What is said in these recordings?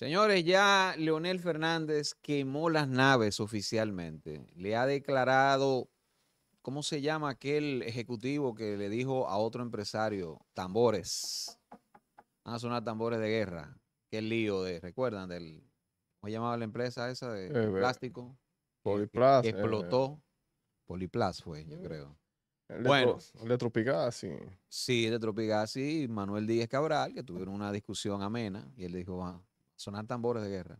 Señores, ya Leonel Fernández quemó las naves oficialmente. Le ha declarado, ¿cómo se llama aquel ejecutivo que le dijo a otro empresario, tambores? Van a sonar tambores de guerra. Qué lío de, ¿recuerdan? Del, ¿Cómo llamaba la empresa esa de eh, plástico? Poliplas. Eh. explotó. Poliplas fue, yo eh, creo. El bueno, Electropigasi. Sí, Electropigasi y Manuel Díez Cabral, que tuvieron una discusión amena y él dijo, ah, sonar tambores de guerra.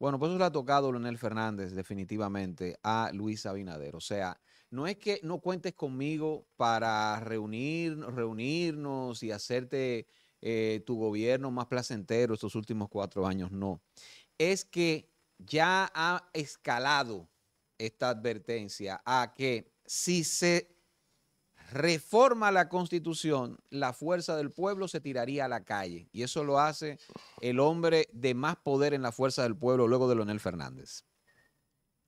Bueno, pues eso le ha tocado Leonel Fernández definitivamente a Luis Abinader. O sea, no es que no cuentes conmigo para reunirnos y hacerte eh, tu gobierno más placentero estos últimos cuatro años, no. Es que ya ha escalado esta advertencia a que si se reforma la constitución, la fuerza del pueblo se tiraría a la calle. Y eso lo hace el hombre de más poder en la fuerza del pueblo luego de Leonel Fernández,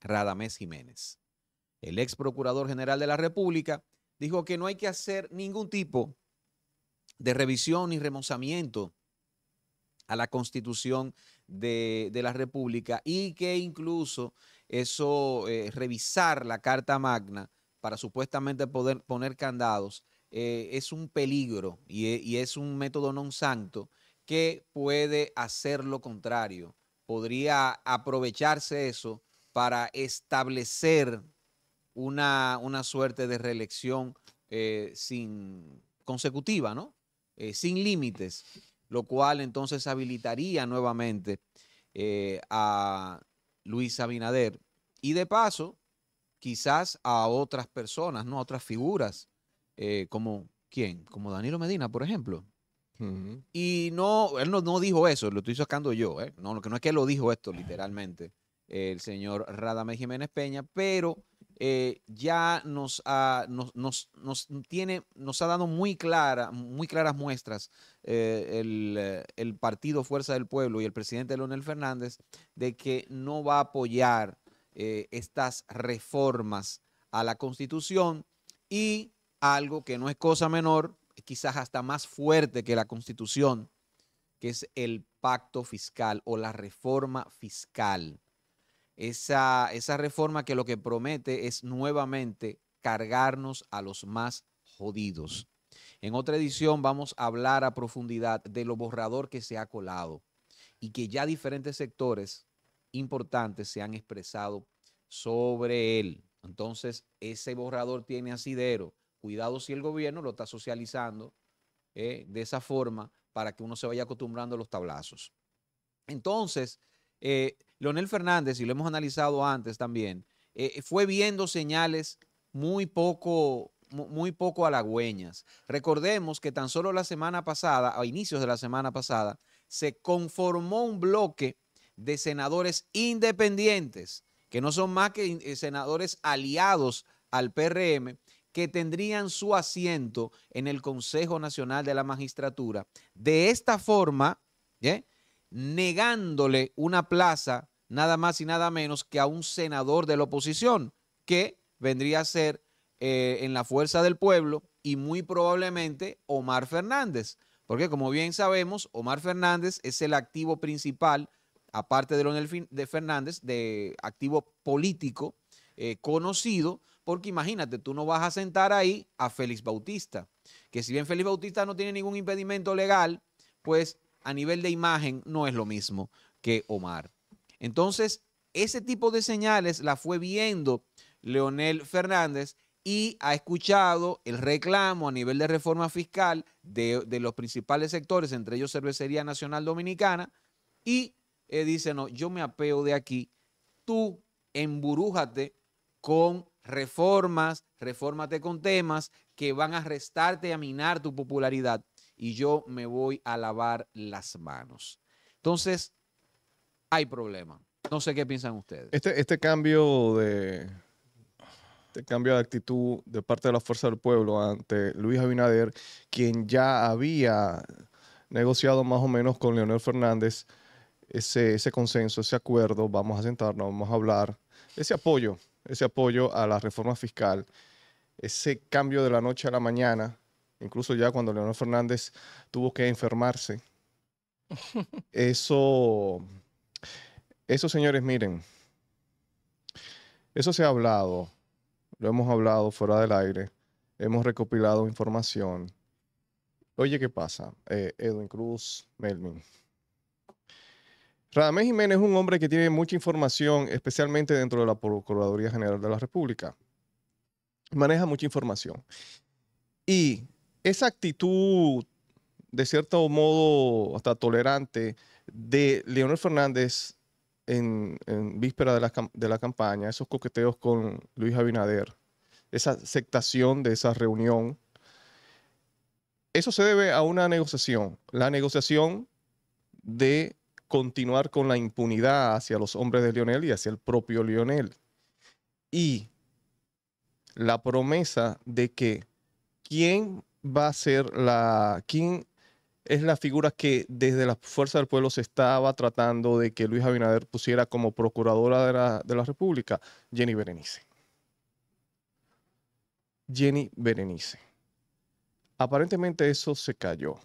Radamés Jiménez. El ex procurador general de la República dijo que no hay que hacer ningún tipo de revisión ni remozamiento a la constitución de, la República y que incluso eso, eh, revisar la Carta Magna, para supuestamente poder poner candados, eh, es un peligro e, y, es un método non santo que puede hacer lo contrario. Podría aprovecharse eso para establecer una, una suerte de reelección eh, sin consecutiva, ¿no? Eh, sin límites, lo cual entonces habilitaría nuevamente a Luis Abinader. Y de paso, quizás a otras personas, ¿no? A otras figuras, eh, como quién, como Danilo Medina, por ejemplo. Y no, él no, dijo eso, lo estoy sacando yo, ¿eh? No, no es que lo dijo esto literalmente el señor Radamés Jiménez Peña, pero eh, ya nos ha, nos, nos, tiene, nos ha dado muy, clara, muy claras muestras eh, el, el, partido Fuerza del Pueblo y el presidente Leonel Fernández de que no va a apoyar eh, estas reformas a la Constitución y algo que no es cosa menor, quizás hasta más fuerte que la Constitución, que es el pacto fiscal o la reforma fiscal. Esa, esa reforma que lo que promete es nuevamente cargarnos a los más jodidos. En otra edición vamos a hablar a profundidad de lo borrador que se ha colado y que ya diferentes sectores importantes se han expresado sobre él. Entonces, ese borrador tiene asidero. Cuidado si el gobierno lo está socializando eh, de esa forma para que uno se vaya acostumbrando a los tablazos. Entonces, eh, Leonel Fernández, y lo hemos analizado antes también, eh, fue viendo señales muy poco, muy poco halagüeñas. Recordemos que tan solo la semana pasada, a inicios de la semana pasada, se conformó un bloque de senadores independientes, que no son más que eh, senadores aliados al PRM, que tendrían su asiento en el Consejo Nacional de la Magistratura. De esta forma, ¿eh? negándole una plaza nada más y nada menos que a un senador de la oposición, que vendría a ser eh, en la fuerza del pueblo y muy probablemente Omar Fernández, porque como bien sabemos, Omar Fernández es el activo principal aparte de Leonel Fernández, de activo político eh, conocido, porque imagínate, tú no vas a sentar ahí a Félix Bautista, que si bien Félix Bautista no tiene ningún impedimento legal, pues a nivel de imagen no es lo mismo que Omar. Entonces, ese tipo de señales la fue viendo Leonel Fernández y ha escuchado el reclamo a nivel de reforma fiscal de, de los principales sectores, entre ellos Cervecería Nacional Dominicana, y él dice, no, yo me apeo de aquí, tú emburújate con reformas, refórmate con temas que van a restarte y a minar tu popularidad y yo me voy a lavar las manos. Entonces, hay problema. No sé qué piensan ustedes. Este, este cambio de este cambio de actitud de parte de la fuerza del pueblo ante Luis Abinader, quien ya había negociado más o menos con Leonel Fernández, ese, consenso, ese acuerdo, vamos a sentarnos, vamos a hablar, ese apoyo, ese apoyo a la reforma fiscal, ese cambio de la noche a la mañana, incluso ya cuando Leonel Fernández tuvo que enfermarse. Eso, eso señores, miren, eso se ha hablado, lo hemos hablado fuera del aire, hemos recopilado información. Oye, ¿qué pasa? Eh, Edwin Cruz, Melvin, Radamés Jiménez es un hombre que tiene mucha información, especialmente dentro de la Procuraduría General de la República. Maneja mucha información. Y esa actitud, de cierto modo, hasta tolerante, de Leonel Fernández en, víspera de la, de la campaña, esos coqueteos con Luis Abinader, esa aceptación de esa reunión, eso se debe a una negociación. La negociación de continuar con la impunidad hacia los hombres de Lionel y hacia el propio Lionel. Y la promesa de que quién va a ser la, quién es la figura que desde la Fuerza del Pueblo se estaba tratando de que Luis Abinader pusiera como procuradora de la, de la República, Jenny Berenice. Jenny Berenice. Aparentemente eso se cayó.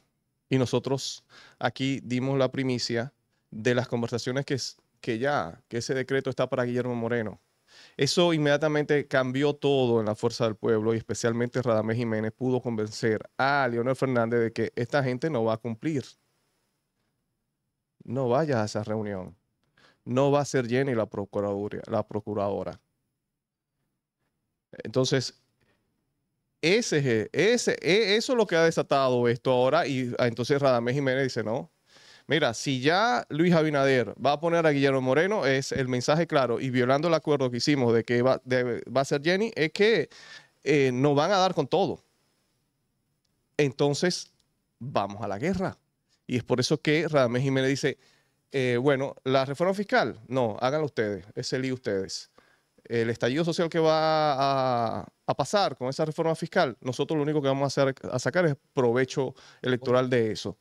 Y nosotros aquí dimos la primicia de las conversaciones que, que ya, que ese decreto está para Guillermo Moreno. Eso inmediatamente cambió todo en la fuerza del pueblo y especialmente Radamés Jiménez pudo convencer a Leonel Fernández de que esta gente no va a cumplir. No vayas a esa reunión. No va a ser Jenny la procuradora. La procuradora. Entonces, ese, ese, e, eso es lo que ha desatado esto ahora. Y ah, entonces Radamés Jiménez dice, no, Mira, si ya Luis Abinader va a poner a Guillermo Moreno, es el mensaje claro, y violando el acuerdo que hicimos de que va, a ser Jenny, es que eh, nos van a dar con todo. Entonces, vamos a la guerra. Y es por eso que Radamés Jiménez dice, eh, bueno, la reforma fiscal, no, háganlo ustedes, el lío ustedes. El estallido social que va a, pasar con esa reforma fiscal, nosotros lo único que vamos a, hacer, a sacar es provecho electoral de eso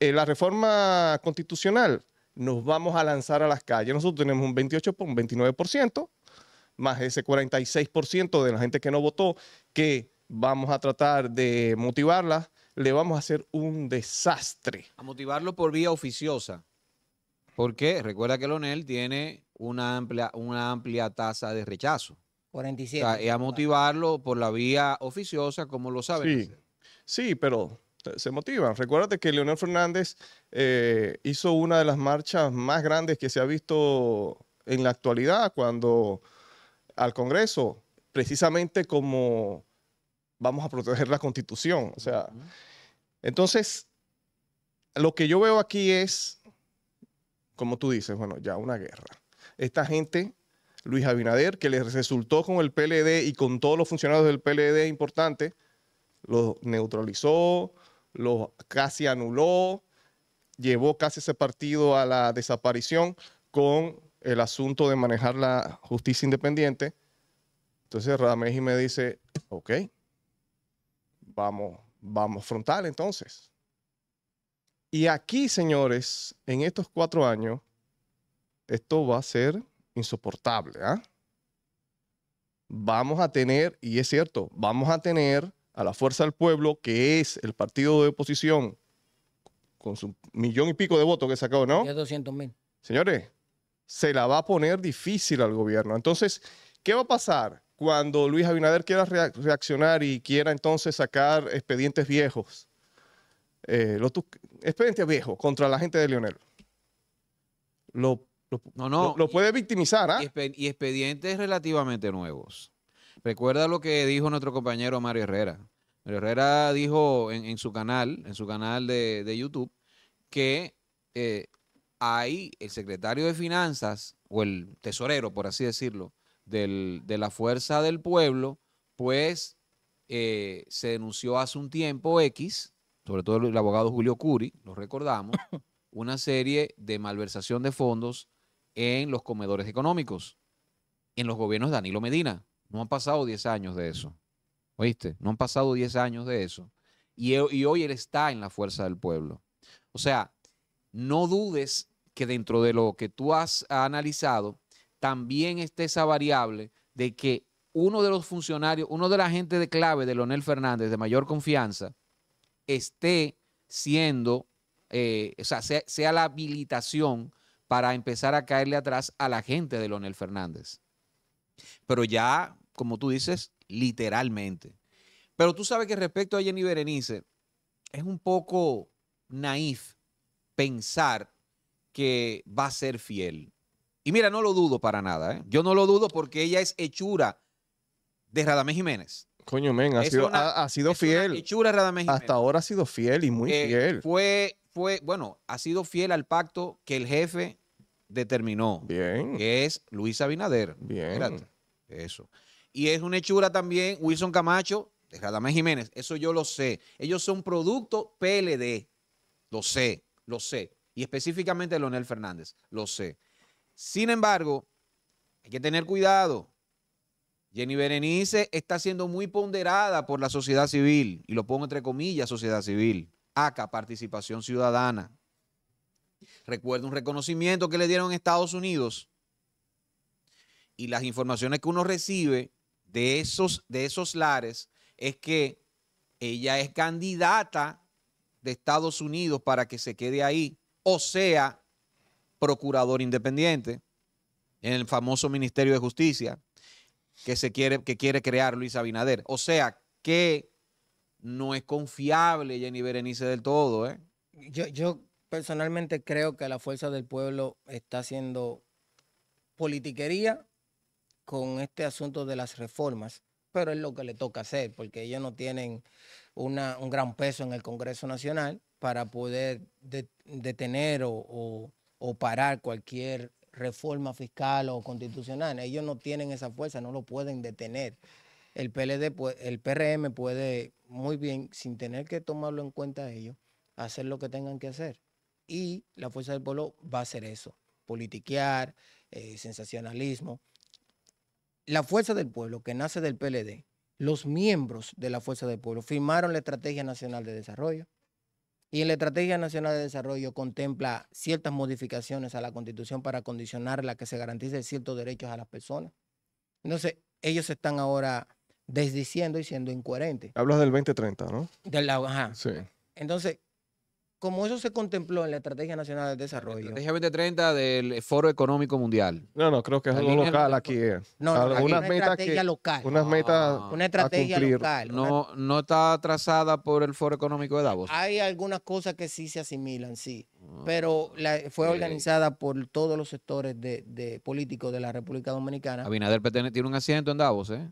la reforma constitucional, nos vamos a lanzar a las calles. Nosotros tenemos un 28 por un 29%, más ese 46% de la gente que no votó, que vamos a tratar de motivarla, le vamos a hacer un desastre. A motivarlo por vía oficiosa. Porque recuerda que Lonel tiene una amplia, una amplia tasa de rechazo. 47. y a motivarlo por la vía oficiosa, como lo saben. Sí, sí pero se motivan. Recuérdate que Leonel Fernández eh, hizo una de las marchas más grandes que se ha visto en la actualidad cuando al Congreso, precisamente como vamos a proteger la Constitución. O sea, entonces, lo que yo veo aquí es, como tú dices, bueno, ya una guerra. Esta gente Luis Abinader, que les resultó con el PLD y con todos los funcionarios del PLD importante, lo neutralizó, lo casi anuló, llevó casi ese partido a la desaparición con el asunto de manejar la justicia independiente. Entonces Ramírez me dice, ok, vamos, vamos frontal entonces. Y aquí, señores, en estos cuatro años, esto va a ser insoportable. ¿ah? Vamos a tener, y es cierto, vamos a tener a la Fuerza del Pueblo, que es el partido de oposición, con su millón y pico de votos que sacó, ¿no? Ya 200 mil. Señores, se la va a poner difícil al gobierno. Entonces, ¿qué va a pasar cuando Luis Abinader quiera reaccionar y quiera entonces sacar expedientes viejos? Eh, expedientes viejos contra la gente de Leonel. Lo, no, no, lo, puede victimizar, ¿ah? Y expedientes relativamente nuevos. Recuerda lo que dijo nuestro compañero Mario Herrera. Mario Herrera dijo en, su canal, en su canal de, YouTube, que eh, hay el secretario de Finanzas o el tesorero, por así decirlo, de la Fuerza del Pueblo, pues eh, se denunció hace un tiempo X, sobre todo el, el abogado Julio Curi, lo recordamos, una serie de malversación de fondos en los comedores económicos, en los gobiernos de Danilo Medina. No han pasado 10 años de eso. ¿Oíste? No han pasado 10 años de eso. Y, hoy él está en la fuerza del pueblo. O sea, no dudes que dentro de lo que tú has analizado, también esté esa variable de que uno de los funcionarios, uno de la gente de clave de Leonel Fernández de mayor confianza, esté siendo, eh, o sea, sea, sea, la habilitación para empezar a caerle atrás a la gente de Leonel Fernández. Pero ya, como tú dices, literalmente. Pero tú sabes que respecto a Jenny Berenice, es un poco naif pensar que va a ser fiel. Y mira, no lo dudo para nada. ¿eh? Yo no lo dudo porque ella es hechura de Radamés Jiménez. Coño, men, ha sido, ha, fiel. Hechura de Radamés Jiménez. Hasta ahora ha sido fiel y muy eh, fiel. Fue, fue, bueno, ha sido fiel al pacto que el jefe determinó. Bien. Que es Luis Abinader. Bien. Eso. Y es una hechura también, Wilson Camacho, de Radamés Jiménez. Eso yo lo sé. Ellos son producto PLD. Lo sé, lo sé. Y específicamente Leonel Fernández. Lo sé. Sin embargo, hay que tener cuidado. Jenny Berenice está siendo muy ponderada por la sociedad civil, y lo pongo entre comillas, sociedad civil, acá participación ciudadana, Recuerdo un reconocimiento que le dieron en Estados Unidos y las informaciones que uno recibe de esos, de esos lares es que ella es candidata de Estados Unidos para que se quede ahí, o sea, procurador independiente en el famoso Ministerio de Justicia que se quiere, que quiere crear Luis Abinader. O sea, que no es confiable Jenny Berenice del todo, ¿eh? Yo, yo personalmente creo que la fuerza del pueblo está haciendo politiquería con este asunto de las reformas, pero es lo que le toca hacer, porque ellos no tienen un gran peso en el Congreso Nacional para poder detener o, parar cualquier reforma fiscal o constitucional. Ellos no tienen esa fuerza, no lo pueden detener. El PLD, el PRM puede muy bien, sin tener que tomarlo en cuenta ellos, hacer lo que tengan que hacer y la fuerza del pueblo va a hacer eso, politiquear, eh, sensacionalismo. La fuerza del pueblo que nace del PLD, los miembros de la fuerza del pueblo firmaron la Estrategia Nacional de Desarrollo y en la Estrategia Nacional de Desarrollo contempla ciertas modificaciones a la Constitución para condicionarla que se garantice ciertos derechos a las personas. Entonces, ellos están ahora desdiciendo y siendo incoherentes. Hablas del 2030, ¿no? Del, ajá. Sí. Entonces, como eso se contempló en la Estrategia Nacional de Desarrollo. estrategia 2030 del Foro Económico Mundial. No, no, creo que es algo local aquí. Eh. No, no, una estrategia local. metas Una estrategia local. No, no está trazada por el Foro Económico de Davos. Hay algunas cosas que sí se asimilan, sí. Ah, pero fue organizada por todos los sectores de, políticos de la República Dominicana. Abinader tiene un asiento en Davos, ¿eh?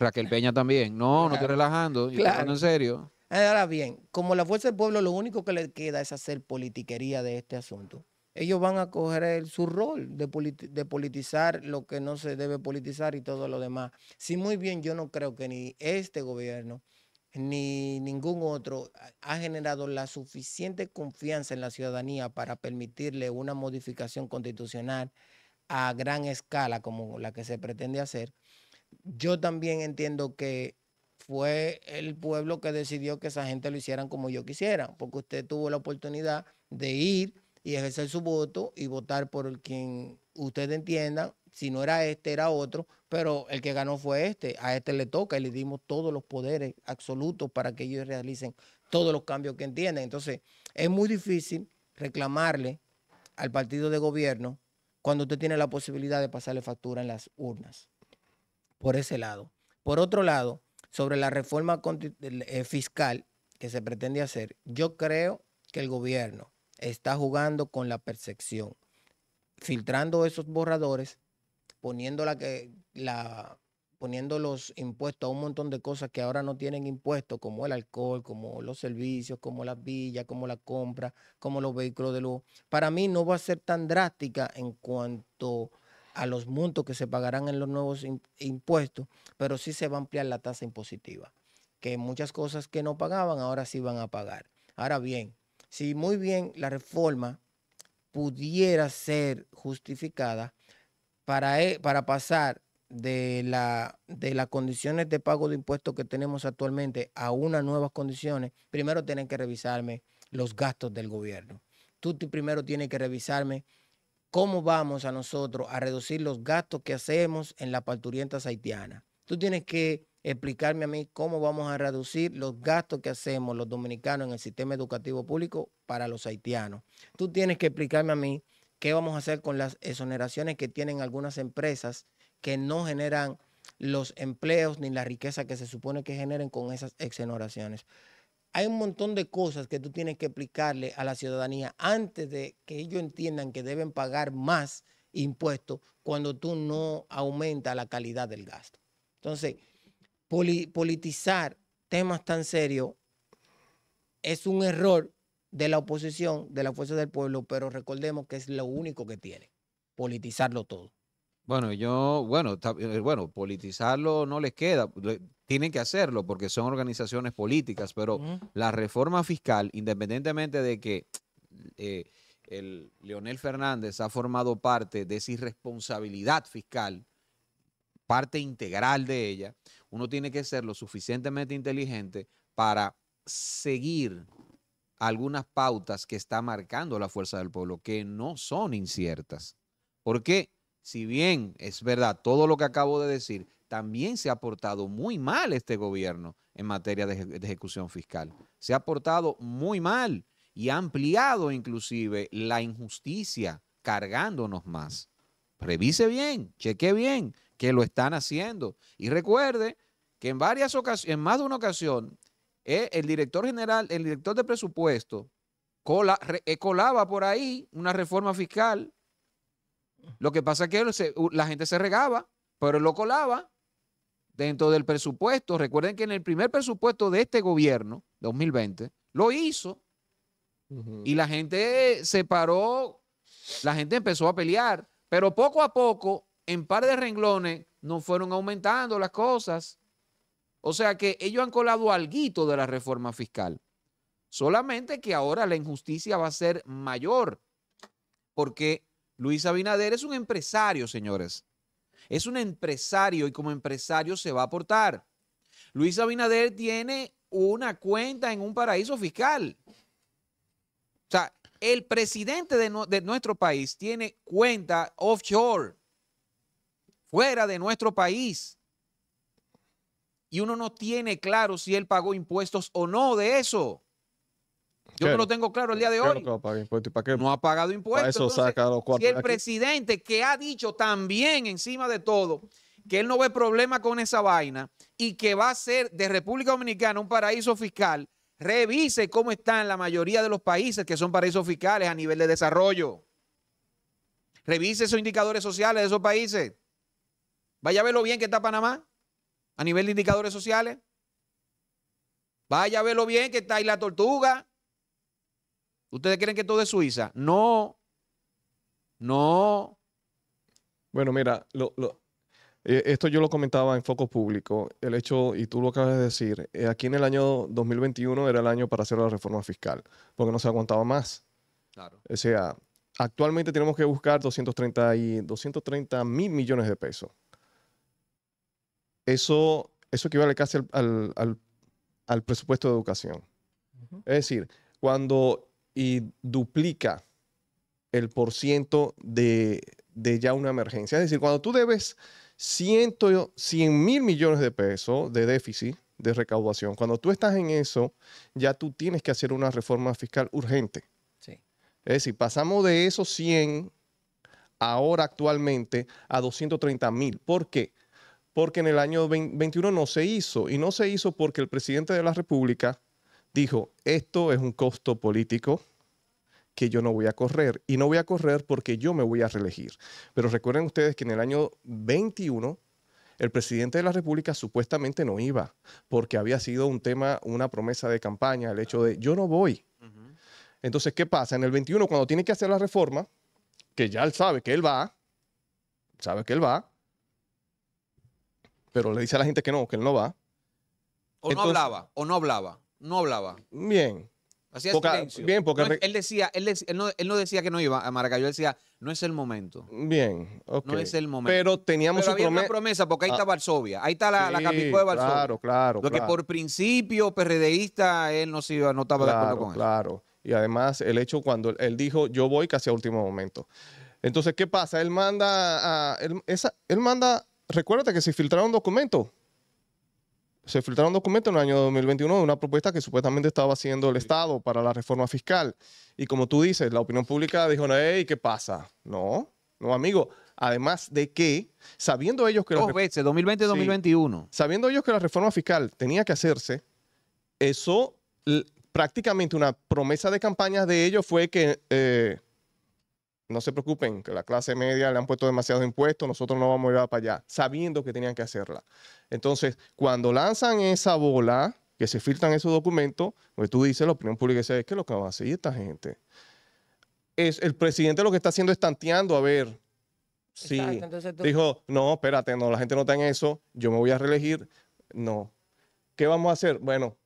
Raquel Peña también. No, no estoy relajando. y hablando en serio. Ahora bien, como la fuerza del pueblo lo único que le queda es hacer politiquería de este asunto, ellos van a coger su rol de, de, politizar lo que no se debe politizar y todo lo demás. Si muy bien yo no creo que ni este gobierno ni ningún otro ha generado la suficiente confianza en la ciudadanía para permitirle una modificación constitucional a gran escala como la que se pretende hacer. Yo también entiendo que fue el pueblo que decidió que esa gente lo hicieran como yo quisiera, porque usted tuvo la oportunidad de ir y ejercer su voto y votar por el quien usted entienda. Si no era este, era otro, pero el que ganó fue este. A este le toca y le dimos todos los poderes absolutos para que ellos realicen todos los cambios que entienden. Entonces, es muy difícil reclamarle al partido de gobierno cuando usted tiene la posibilidad de pasarle factura en las urnas. Por ese lado. Por otro lado, sobre la reforma eh, fiscal que se pretende hacer, yo creo que el gobierno está jugando con la percepción, filtrando esos borradores, poniendo, la que, la, poniendo los impuestos a un montón de cosas que ahora no tienen impuestos, como el alcohol, como los servicios, como las villas, como la compra, como los vehículos de lujo. Para mí no va a ser tan drástica en cuanto a los montos que se pagarán en los nuevos impuestos, pero sí se va a ampliar la tasa impositiva, que muchas cosas que no pagaban ahora sí van a pagar. Ahora bien, si muy bien la reforma pudiera ser justificada para, e, para pasar de, la, de las condiciones de pago de impuestos que tenemos actualmente a unas nuevas condiciones, primero tienen que revisarme los gastos del gobierno. Tú primero tienes que revisarme ¿Cómo vamos a nosotros a reducir los gastos que hacemos en la parturienta haitiana. Tú tienes que explicarme a mí cómo vamos a reducir los gastos que hacemos los dominicanos en el sistema educativo público para los haitianos. Tú tienes que explicarme a mí qué vamos a hacer con las exoneraciones que tienen algunas empresas que no generan los empleos ni la riqueza que se supone que generen con esas exoneraciones hay un montón de cosas que tú tienes que explicarle a la ciudadanía antes de que ellos entiendan que deben pagar más impuestos cuando tú no aumentas la calidad del gasto. Entonces, politizar temas tan serios es un error de la oposición, de la fuerza del pueblo, pero recordemos que es lo único que tiene, politizarlo todo. Bueno, yo, bueno, eh, bueno, politizarlo no les queda, tienen que hacerlo porque son organizaciones políticas, pero la reforma fiscal, independientemente de que eh, el Leonel Fernández ha formado parte de esa irresponsabilidad fiscal, parte integral de ella, uno tiene que ser lo suficientemente inteligente para seguir algunas pautas que está marcando la fuerza del pueblo, que no son inciertas. ¿Por qué? si bien es verdad todo lo que acabo de decir, también se ha portado muy mal este gobierno en materia de, ejecución fiscal. Se ha portado muy mal y ha ampliado inclusive la injusticia cargándonos más. Revise bien, cheque bien que lo están haciendo. Y recuerde que en varias ocasiones, en más de una ocasión, eh, el director general, el director de presupuesto, cola, eh, colaba por ahí una reforma fiscal lo que pasa es que la gente se regaba, pero lo colaba dentro del presupuesto. Recuerden que en el primer presupuesto de este gobierno, 2020, lo hizo. Y la gente se paró, la gente empezó a pelear, pero poco a poco, en par de renglones, nos fueron aumentando las cosas. O sea que ellos han colado algo de la reforma fiscal. Solamente que ahora la injusticia va a ser mayor, porque Luis Abinader es un empresario, señores. Es un empresario y como empresario se va a aportar. Luis Abinader tiene una cuenta en un paraíso fiscal. O sea, el presidente de, de nuestro país tiene cuenta offshore, fuera de nuestro país. Y uno no tiene claro si él pagó impuestos o no de eso. Yo no lo tengo claro el día de hoy. No, ha pagado impuestos. Eso si el presidente que ha dicho también encima de todo que él no ve problema con esa vaina y que va a ser de República Dominicana un paraíso fiscal, revise cómo están la mayoría de los países que son paraísos fiscales a nivel de desarrollo. Revise esos indicadores sociales de esos países. Vaya a ver lo bien que está Panamá a nivel de indicadores sociales. Vaya a ver lo bien que está Isla la tortuga. ¿Ustedes creen que todo es Suiza? No. No. Bueno, mira, eh, esto yo lo comentaba en Foco Público, el hecho, y tú lo acabas de decir, eh, aquí en el año 2021 era el año para hacer la reforma fiscal, porque no se aguantaba más. Claro. O sea, actualmente tenemos que buscar 230, y, mil millones de pesos. Eso, eso equivale casi al, presupuesto de educación. Es decir, cuando y duplica el por ciento de, ya una emergencia. Es decir, cuando tú debes 100, mil millones de pesos de déficit de recaudación, cuando tú estás en eso, ya tú tienes que hacer una reforma fiscal urgente. Sí. Es decir, pasamos de esos 100 ahora actualmente a 230 mil. ¿Por qué? Porque en el año 21 no se hizo y no se hizo porque el presidente de la República dijo, esto es un costo político que yo no voy a correr. Y no voy a correr porque yo me voy a reelegir. Pero recuerden ustedes que en el año 21 el presidente de la República supuestamente no iba, porque había sido un tema, una promesa de campaña, el hecho de yo no voy. Entonces, ¿qué pasa? En el 21, cuando tiene que hacer la reforma, que ya él sabe que él va, sabe que él va, pero le dice a la gente que no, que él no va. O no hablaba, o no hablaba. No hablaba. Bien. Hacía silencio. bien, porque- él decía, él, no, él no decía que no iba a Maracay. él decía, no es el momento. Bien, No es el momento. Pero teníamos una promesa. porque ahí ah. está Varsovia, ahí está la, la de Varsovia. Claro, claro. Lo que por principio PRDista, él no, se iba, no estaba de acuerdo con eso. claro. Y además, el hecho cuando él- dijo, yo voy casi a último momento. Entonces, ¿qué pasa? Él manda a. Él, esa- manda. Recuérdate que se filtraron documento se filtraron documentos en el año 2021 de una propuesta que supuestamente estaba haciendo el Estado para la reforma fiscal. Y como tú dices, la opinión pública dijo, hey, ¿qué pasa? No, no, amigo. Además de que, sabiendo ellos que... Dos veces, 2020 2021. Sabiendo ellos que la reforma fiscal tenía que hacerse, eso prácticamente una promesa de campaña de ellos fue que eh, no se preocupen, que la clase media le han puesto demasiado impuestos, nosotros no vamos a ir para allá, sabiendo que tenían que hacerla. Entonces, cuando lanzan esa bola, que se filtran esos documentos, pues tú dices, la opinión pública dice, es que lo que va a hacer esta gente. Es, el presidente lo que está haciendo es tanteando a ver Sí. Dijo, no, espérate, no, la gente no está en eso, yo me voy a reelegir. No. ¿Qué vamos a hacer? Bueno,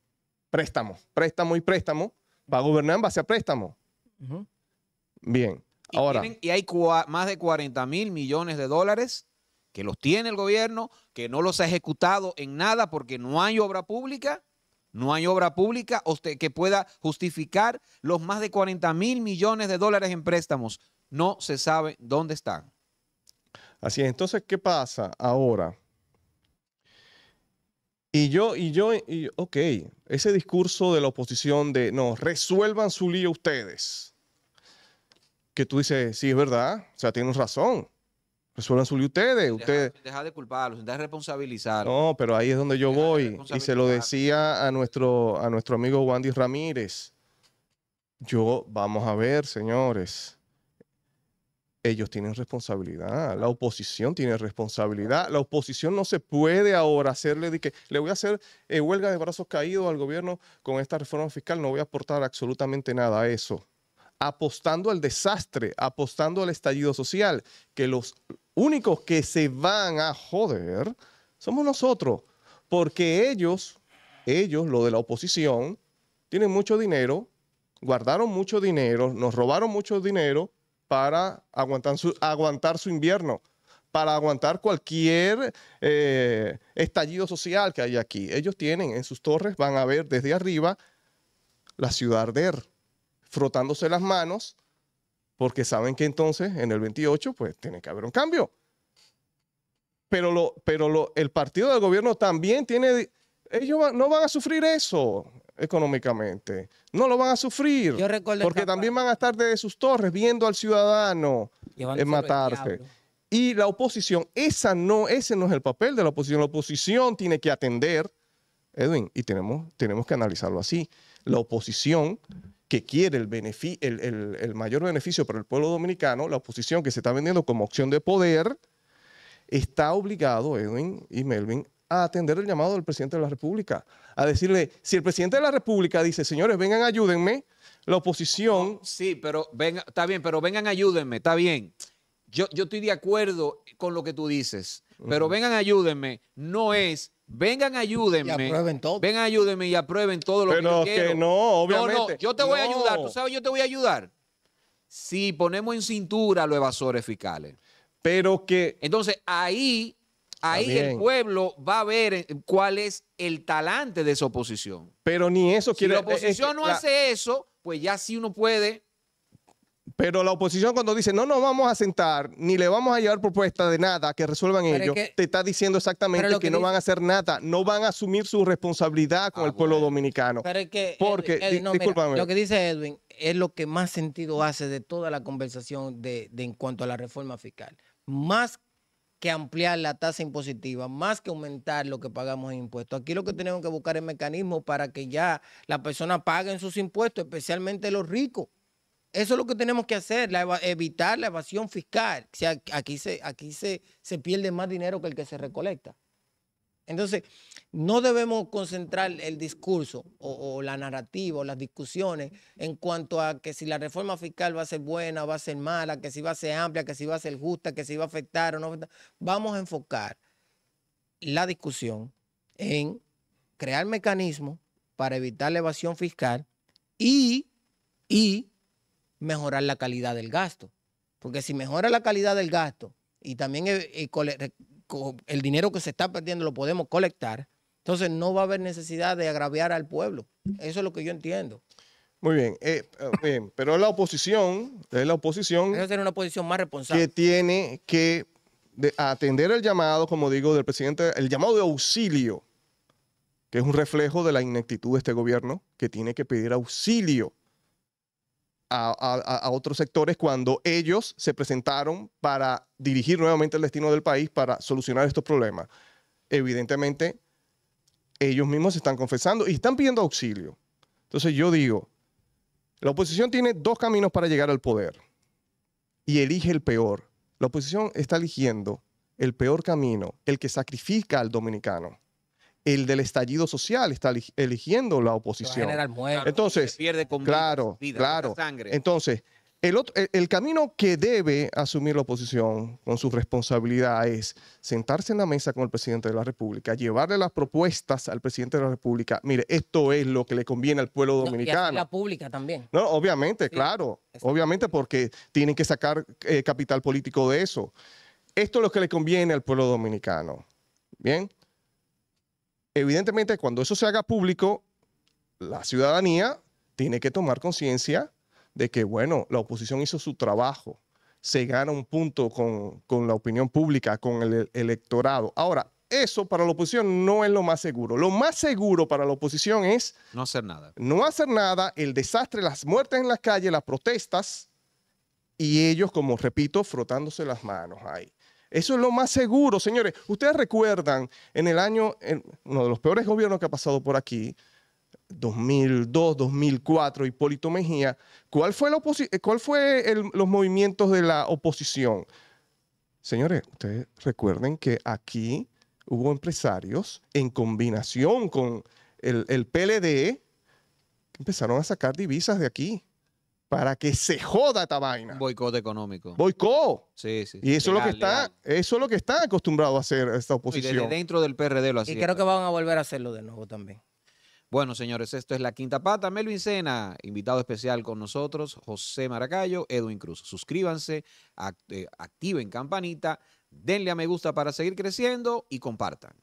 préstamo, préstamo y préstamo. Va a gobernar en base a préstamo. Bien. Y, hay más de 40 mil millones de dólares que los tiene el gobierno, que no los ha ejecutado en nada porque no hay obra pública, no hay obra pública que pueda justificar los más de 40 mil millones de dólares en préstamos. No se sabe dónde están. Así es, entonces, ¿qué pasa ahora? Y yo, y yo, y, ok, ese discurso de la oposición de no, resuelvan su lío ustedes que tú dices, sí, es verdad, o sea, tienen razón. su... ustedes, ustedes. Deja de culparlos, deja de responsabilizarlos No, pero ahí es donde yo voy. Y se lo decía a nuestro, a nuestro amigo Wandy Ramírez. Yo, vamos a ver, señores ellos tienen responsabilidad, la oposición tiene responsabilidad, la oposición no se puede ahora hacerle de que le voy a hacer eh, huelga de brazos caídos al gobierno con esta reforma fiscal, no voy a aportar absolutamente nada a eso apostando al desastre, apostando al estallido social, que los únicos que se van a joder somos nosotros, porque ellos, ellos, lo de la oposición, tienen mucho dinero, guardaron mucho dinero, nos robaron mucho dinero para aguantar su, invierno, para aguantar cualquier eh, estallido social que haya aquí. Ellos tienen en sus torres, van a ver desde arriba la ciudad arder frotándose las manos, porque saben que entonces en el 28 pues tiene que haber un cambio. Pero, lo, pero lo, el partido del gobierno también tiene, ellos no van a sufrir eso económicamente, no lo van a sufrir, porque también van a estar desde sus torres viendo al ciudadano matarse. Y la oposición, esa no, ese no es el papel de la oposición. La oposición tiene que atender, Edwin, y tenemos, tenemos que analizarlo así. La oposición que quiere el, mayor beneficio para el pueblo dominicano, la oposición que se está vendiendo como opción de poder, está obligado, Edwin y Melvin, a atender el llamado del presidente de la República, a decirle, si el presidente de la República dice, señores, vengan, ayúdenme, la oposición... sí, pero venga, está bien, pero vengan, ayúdenme, está bien. Yo, estoy de acuerdo con lo que tú dices, pero vengan, ayúdenme, no es Vengan, ayúdenme. Y todo. Vengan, ayúdenme y aprueben todo lo que yo que no, obviamente. No, yo te voy a ayudar. ¿Tú sabes? Yo te voy a ayudar. Si ponemos en cintura los evasores fiscales. Pero que... Entonces, ahí, ahí el pueblo va a ver eh, cuál es el talante de esa oposición. Pero ni eso quiere... Si la oposición no hace eso, pues ya sí uno puede pero la oposición cuando dice, no nos vamos a sentar, ni le vamos a llevar propuesta de nada que resuelvan ellos, te está diciendo exactamente que, no van a hacer nada, no van a asumir su responsabilidad con ah, el pueblo dominicano. Pero es que, eh, Porque, lo que dice Edwin es lo que más sentido hace de toda la conversación de, en cuanto a la reforma fiscal. Más que ampliar la tasa impositiva, más que aumentar lo que pagamos en impuestos. Aquí lo que tenemos que buscar es mecanismos para que ya las personas paguen sus impuestos, especialmente los ricos eso es lo que tenemos que hacer, evitar la evasión fiscal. aquí se, aquí se, se pierde más dinero que el que se recolecta. Entonces, no debemos concentrar el discurso o, la narrativa o las discusiones en cuanto a que si la reforma fiscal va a ser buena o va a ser mala, que si va a ser amplia, que si va a ser justa, que si va a afectar o no Vamos a enfocar la discusión en crear mecanismos para evitar la evasión fiscal y, y mejorar la calidad del gasto. Porque si mejora la calidad del gasto y también eh, eh, el, dinero que se está perdiendo lo podemos colectar, entonces no va a haber necesidad de agraviar al pueblo. Eso es lo que yo entiendo. Muy bien, eh, pero es la oposición, es la oposición. una posición más responsable. Que tiene que atender el llamado, como digo, del presidente, el llamado de auxilio, que es un reflejo de la ineptitud de este gobierno, que tiene que pedir auxilio a, otros sectores cuando ellos se presentaron para dirigir nuevamente el destino del país para solucionar estos problemas. Evidentemente, ellos mismos se están confesando y están pidiendo auxilio. Entonces yo digo, la oposición tiene dos caminos para llegar al poder y elige el peor. La oposición está eligiendo el peor camino, el que sacrifica al dominicano el del estallido social está eligiendo la oposición. Entonces, pierde con claro, vida, claro. Sangre. Entonces, el, otro, el, camino que debe asumir la oposición con su responsabilidad es sentarse en la mesa con el presidente de la República, llevarle las propuestas al presidente de la República. Mire, esto es lo que le conviene al pueblo dominicano. la pública también. No, obviamente, claro. Obviamente porque tienen que sacar eh, capital político de eso. Esto es lo que le conviene al pueblo dominicano. Bien evidentemente cuando eso se haga público, la ciudadanía tiene que tomar conciencia de que, bueno, la oposición hizo su trabajo, se gana un punto con, la opinión pública, con el e-, electorado. Ahora, eso para la oposición no es lo más seguro. Lo más seguro para la oposición es... No hacer nada. No hacer nada, el desastre, las muertes en las calles, las protestas y ellos, como repito, frotándose las manos ahí. Eso es lo más seguro, señores. Ustedes recuerdan en el año, uno de los peores gobiernos que ha pasado por aquí, 2002, 2004, Hipólito Mejía, ¿cuál fue, eh, los movimientos de la oposición? Señores, ustedes recuerden que aquí hubo empresarios en combinación con el, el PLD que empezaron a sacar divisas de aquí para que se joda esta vaina. Boicot económico. Boicot. Sí, sí. Y eso es lo que está, eso es lo que está acostumbrado a hacer esta oposición. Y desde dentro del PRD lo hacía. Y creo que van a volver a hacerlo de nuevo también. Bueno, señores, esto es La Quinta Pata. Melvin Cena, invitado especial con nosotros, José Maracayo, Edwin Cruz. Suscríbanse, eh, activen campanita, denle a me gusta para seguir creciendo y compartan.